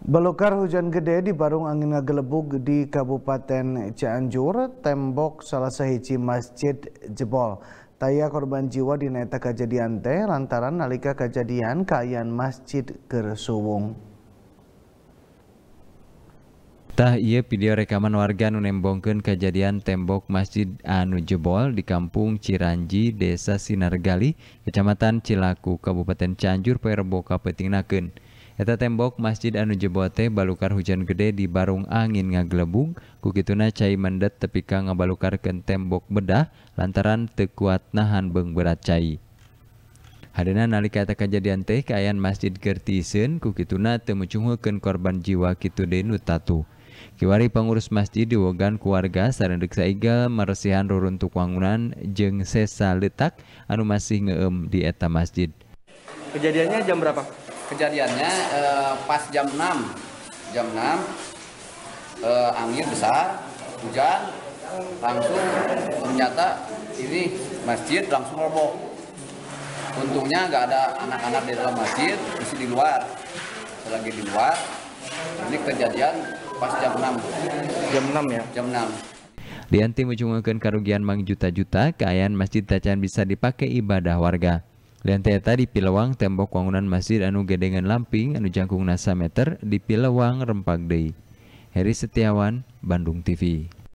Belukar hujan gede di Barung Angin Gelebuk di Kabupaten Cianjur, tembok salah sehiji masjid jebol. Taya korban jiwa di neta kejadian teh lantaran nalika kejadian kayaan masjid gersuwung. Tah iya video rekaman warga nu kejadian tembok masjid anu jebol di kampung Ciranji, Desa Sinargali, Kecamatan Cilaku, Kabupaten Cianjur, Poe Rebo Eta tembok Masjid anu jebote balukar hujan gede di Barung angin ngaglebung, kukituna cai mendet tepika ngabalukarkeun tembok bedah lantaran tekuat nahan beung berat cai. Hadena nalika eta kejadian teh kaayaan masjid gertisen kukituna teu korban jiwa kitu denu tatu. Kiwari pengurus masjid diwogan keluarga sarendek saiga meresihan ruruntuk wangunan jeng sesa letak anu masih ngeem di eta masjid. Kejadiannya jam berapa? kejadiannya eh, pas jam 6 jam 6 eh, angin besar hujan langsung ternyata ini masjid langsung roboh untungnya nggak ada anak-anak di dalam masjid masih di luar selagi di luar ini kejadian pas jam 6 jam 6 ya jam 6 Dianti mencungguhkan kerugian mang juta-juta, kekayaan masjid tacan bisa dipakai ibadah warga. Lianteeta di Pilawang tembok bangunan masjid anu gedengan Lamping anu jangkung nasa meter di Pilawang Rempagdei. Heri Setiawan, Bandung TV.